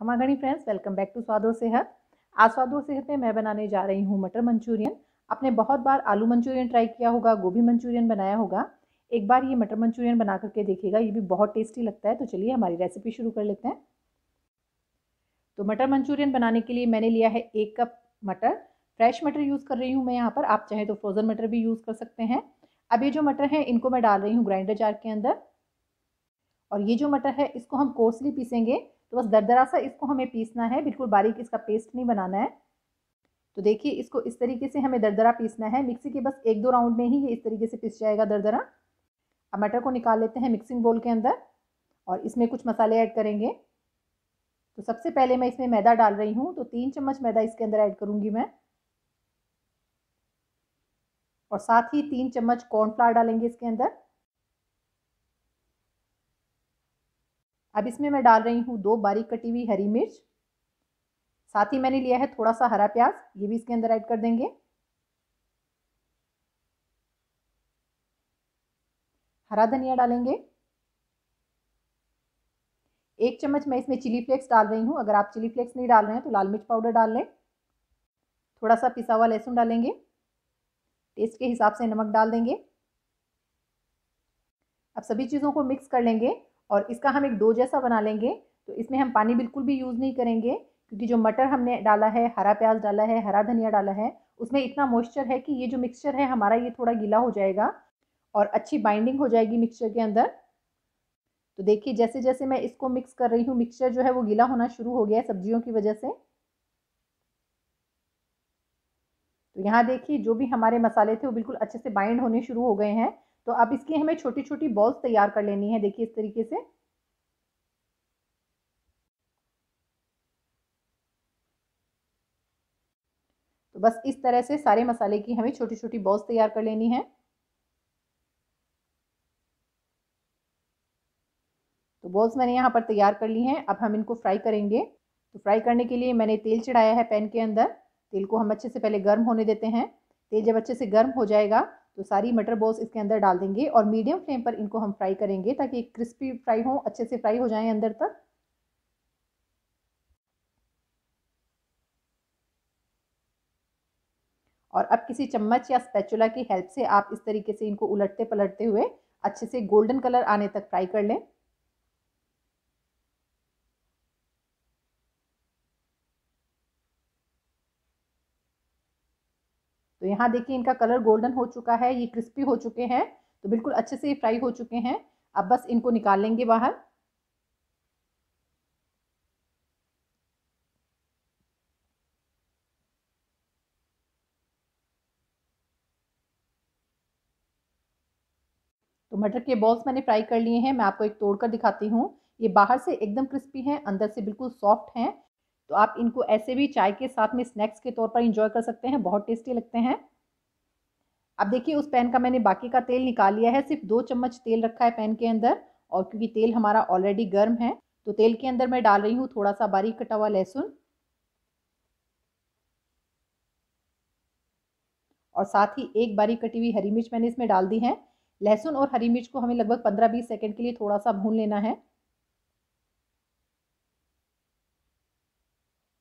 खमागणी friends welcome back to स्वादो सेहत आज स्वादो सेहत में मैं बनाने जा रही हूँ मटर मंचूरियन आपने बहुत बार आलू मंचूरियन ट्राई किया होगा गोभी मंचूरियन बनाया होगा एक बार ये मटर मंचूरियन बना करके देखिएगा ये भी बहुत टेस्टी लगता है तो चलिए हमारी रेसिपी शुरू कर लेते हैं तो मटर मंचूरियन बनाने के लिए मैंने लिया है एक कप मटर फ्रेश मटर यूज़ कर रही हूँ मैं यहाँ पर आप चाहें तो फ्रोज़न मटर भी यूज़ कर सकते हैं अब ये जो मटर है इनको मैं डाल रही हूँ ग्राइंडर जार के अंदर और ये जो मटर है इसको हम कोर्सली पीसेंगे तो बस दरदरा सा इसको हमें पीसना है बिल्कुल बारीक इसका पेस्ट नहीं बनाना है तो देखिए इसको इस तरीके से हमें दरदरा पीसना है मिक्सी के बस एक दो राउंड में ही ये इस तरीके से पीस जाएगा दरदरा अब मटर को निकाल लेते हैं मिक्सिंग बोल के अंदर और इसमें कुछ मसाले ऐड करेंगे तो सबसे पहले मैं इसमें मैदा डाल रही हूँ तो तीन चम्मच मैदा इसके अंदर ऐड करूँगी मैं और साथ ही तीन चम्मच कॉर्नफ्लावर डालेंगे इसके अंदर अब इसमें मैं डाल रही हूँ दो बारीक कटी हुई हरी मिर्च साथ ही मैंने लिया है थोड़ा सा हरा प्याज ये भी इसके अंदर ऐड कर देंगे हरा धनिया डालेंगे एक चम्मच मैं इसमें चिली फ्लेक्स डाल रही हूँ अगर आप चिली फ्लेक्स नहीं डाल रहे हैं तो लाल मिर्च पाउडर डाल लें थोड़ा सा पिसा हुआ लहसुन डालेंगे टेस्ट के हिसाब से नमक डाल देंगे अब सभी चीज़ों को मिक्स कर लेंगे और इसका हम एक डो जैसा बना लेंगे तो इसमें हम पानी बिल्कुल भी यूज़ नहीं करेंगे क्योंकि जो मटर हमने डाला है हरा प्याज डाला है हरा धनिया डाला है उसमें इतना मॉइस्चर है कि ये जो मिक्सचर है हमारा ये थोड़ा गीला हो जाएगा और अच्छी बाइंडिंग हो जाएगी मिक्सचर के अंदर तो देखिए जैसे जैसे मैं इसको मिक्स कर रही हूँ मिक्सचर जो है वो गीला होना शुरू हो गया है सब्जियों की वजह से तो यहाँ देखिए जो भी हमारे मसाले थे वो बिल्कुल अच्छे से बाइंड होने शुरू हो गए हैं तो अब इसकी हमें छोटी छोटी बॉल्स तैयार कर लेनी है देखिए इस तरीके से तो बस इस तरह से सारे मसाले की हमें छोटी छोटी बॉल्स तैयार कर लेनी है तो बॉल्स मैंने यहाँ पर तैयार कर ली हैं अब हम इनको फ्राई करेंगे तो फ्राई करने के लिए मैंने तेल चढ़ाया है पैन के अंदर तेल को हम अच्छे से पहले गर्म होने देते हैं तेल जब अच्छे से गर्म हो जाएगा तो सारी मटर बॉल्स इसके अंदर डाल देंगे और मीडियम फ्लेम पर इनको हम फ्राई करेंगे ताकि क्रिस्पी फ्राई हो अच्छे से फ्राई हो जाए अंदर तक और अब किसी चम्मच या स्पैचुला की हेल्प से आप इस तरीके से इनको उलटते पलटते हुए अच्छे से गोल्डन कलर आने तक फ्राई कर लें तो यहाँ देखिए इनका कलर गोल्डन हो चुका है ये क्रिस्पी हो चुके हैं तो बिल्कुल अच्छे से ये फ्राई हो चुके हैं अब बस इनको निकाल लेंगे बाहर तो मटर के बॉल्स मैंने फ्राई कर लिए हैं मैं आपको एक तोड़कर दिखाती हूँ ये बाहर से एकदम क्रिस्पी हैं अंदर से बिल्कुल सॉफ्ट हैं तो आप इनको ऐसे भी चाय के साथ में स्नैक्स के तौर पर इंजॉय कर सकते हैं बहुत टेस्टी लगते हैं अब देखिए उस पैन का मैंने बाकी का तेल निकाल लिया है सिर्फ दो चम्मच तेल रखा है पैन के अंदर और क्योंकि तेल हमारा ऑलरेडी गर्म है तो तेल के अंदर मैं डाल रही हूँ थोड़ा सा बारीक कटा हुआ लहसुन और साथ ही एक बारीक कटी हुई हरी मिर्च मैंने इसमें डाल दी है लहसुन और हरी मिर्च को हमें लगभग पंद्रह बीस सेकेंड के लिए थोड़ा सा भून लेना है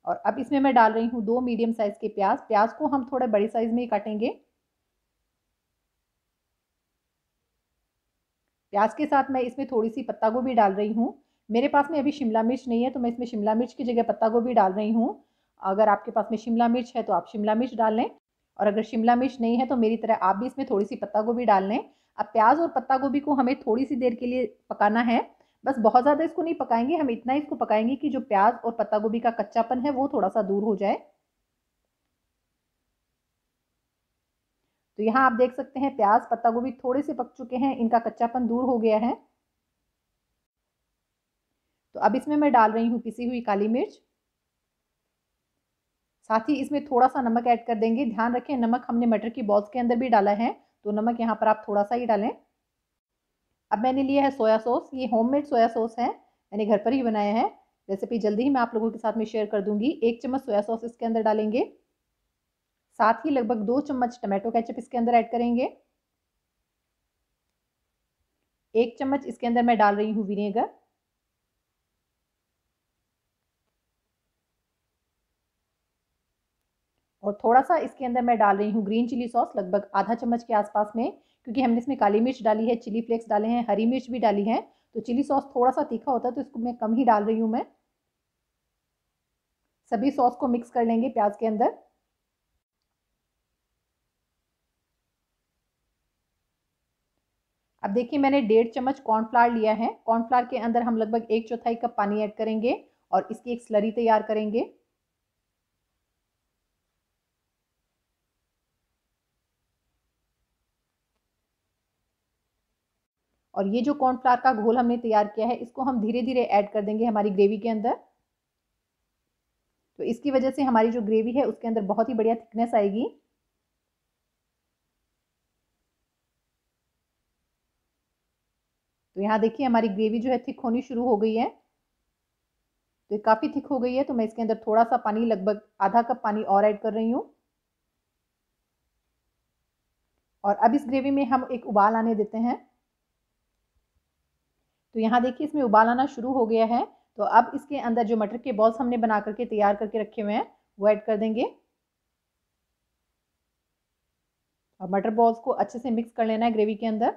और अब इसमें मैं डाल रही हूँ दो मीडियम साइज़ के प्याज प्याज को हम थोड़े बड़े साइज़ में ही काटेंगे प्याज के साथ मैं इसमें थोड़ी सी पत्ता गोभी डाल रही हूँ मेरे पास में अभी शिमला मिर्च नहीं है तो मैं इसमें शिमला मिर्च की जगह पत्ता गोभी डाल रही हूँ अगर आपके पास में शिमला मिर्च है तो आप शिमला मिर्च डाल लें और अगर शिमला मिर्च नहीं है तो मेरी तरह आप भी इसमें थोड़ी सी पत्ता गोभी डाल लें अब प्याज और पत्ता गोभी को हमें थोड़ी सी देर के लिए पकाना है बस बहुत ज़्यादा इसको नहीं पकाएंगे हम इतना इसको पकाएंगे कि जो प्याज और पत्ता गोभी का कच्चापन है वो थोड़ा सा दूर हो जाए तो यहाँ आप देख सकते हैं प्याज पत्ता गोभी थोड़े से पक चुके हैं इनका कच्चापन दूर हो गया है तो अब इसमें मैं डाल रही हूँ पिसी हुई काली मिर्च साथ ही इसमें थोड़ा सा नमक ऐड कर देंगे ध्यान रखें नमक हमने मटर की बॉल्स के अंदर भी डाला है तो नमक यहाँ पर आप थोड़ा सा ही डालें अब मैंने लिया है सोया सॉस ये होममेड सोया सॉस है मैंने घर पर ही बनाया है रेसिपी जल्दी ही मैं आप लोगों के साथ में शेयर कर दूंगी एक चम्मच सोया सॉस इसके अंदर डालेंगे साथ ही लगभग दो चम्मच टमाटो कैचअप इसके अंदर ऐड करेंगे एक चम्मच इसके अंदर मैं डाल रही हूँ विनेगर और थोड़ा सा इसके अंदर मैं डाल रही हूँ ग्रीन चिली सॉस लगभग आधा चम्मच के आसपास में क्योंकि हमने इसमें काली मिर्च डाली है चिली फ्लेक्स डाले हैं हरी मिर्च भी डाली है तो चिली सॉस थोड़ा सा तीखा होता है तो इसको मैं कम ही डाल रही हूँ मैं सभी सॉस को मिक्स कर लेंगे प्याज के अंदर अब देखिए मैंने डेढ़ चम्मच कॉर्नफ्लावर लिया है कॉर्नफ्लावर के अंदर हम लगभग एक चौथाई कप पानी ऐड करेंगे और इसकी एक स्लरी तैयार करेंगे और ये जो कॉर्नफ्लावर का घोल हमने तैयार किया है इसको हम धीरे धीरे ऐड कर देंगे हमारी ग्रेवी के अंदर तो इसकी वजह से हमारी जो ग्रेवी है उसके अंदर बहुत ही बढ़िया थिकनेस आएगी तो यहाँ देखिए हमारी ग्रेवी जो है थिक होनी शुरू हो गई है तो काफ़ी थिक हो गई है तो मैं इसके अंदर थोड़ा सा पानी लगभग आधा कप पानी और ऐड कर रही हूँ और अब इस ग्रेवी में हम एक उबाल आने देते हैं तो यहाँ देखिए इसमें उबाल आना शुरू हो गया है तो अब इसके अंदर जो मटर के बॉल्स हमने बना करके तैयार करके रखे हुए हैं वो ऐड कर देंगे और मटर बॉल्स को अच्छे से मिक्स कर लेना है ग्रेवी के अंदर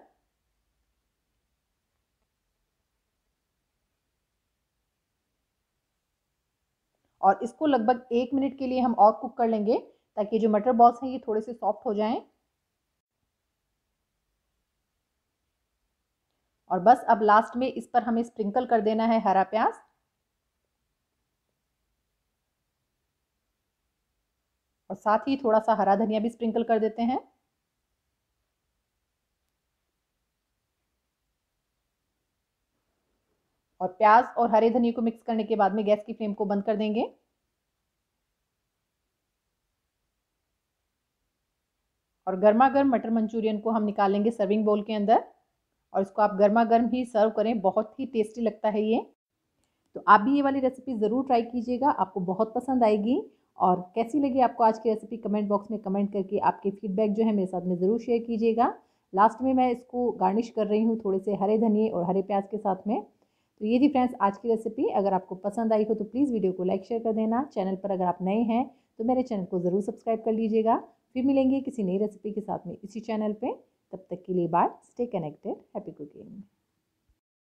और इसको लगभग एक मिनट के लिए हम और कुक कर लेंगे ताकि जो मटर बॉल्स हैं ये थोड़े से सॉफ्ट हो जाएं और बस अब लास्ट में इस पर हमें स्प्रिंकल कर देना है हरा प्याज और साथ ही थोड़ा सा हरा धनिया भी स्प्रिंकल कर देते हैं और प्याज और हरे धनिया को मिक्स करने के बाद में गैस की फ्लेम को बंद कर देंगे और गर्मा गर्म मटर मंचूरियन को हम निकालेंगे सर्विंग बोल के अंदर और इसको आप गर्मा गर्म ही सर्व करें बहुत ही टेस्टी लगता है ये तो आप भी ये वाली रेसिपी ज़रूर ट्राई कीजिएगा आपको बहुत पसंद आएगी और कैसी लगी आपको आज की रेसिपी कमेंट बॉक्स में कमेंट करके आपके फीडबैक जो है मेरे साथ में ज़रूर शेयर कीजिएगा लास्ट में मैं इसको गार्निश कर रही हूँ थोड़े से हरे धनिए और हरे प्याज के साथ में तो ये थी फ्रेंड्स आज की रेसिपी अगर आपको पसंद आई हो तो प्लीज़ वीडियो को लाइक शेयर कर देना चैनल पर अगर आप नए हैं तो मेरे चैनल को ज़रूर सब्सक्राइब कर लीजिएगा फिर मिलेंगे किसी नई रेसिपी के साथ में इसी चैनल पर तब तक के लिए bye stay connected happy cooking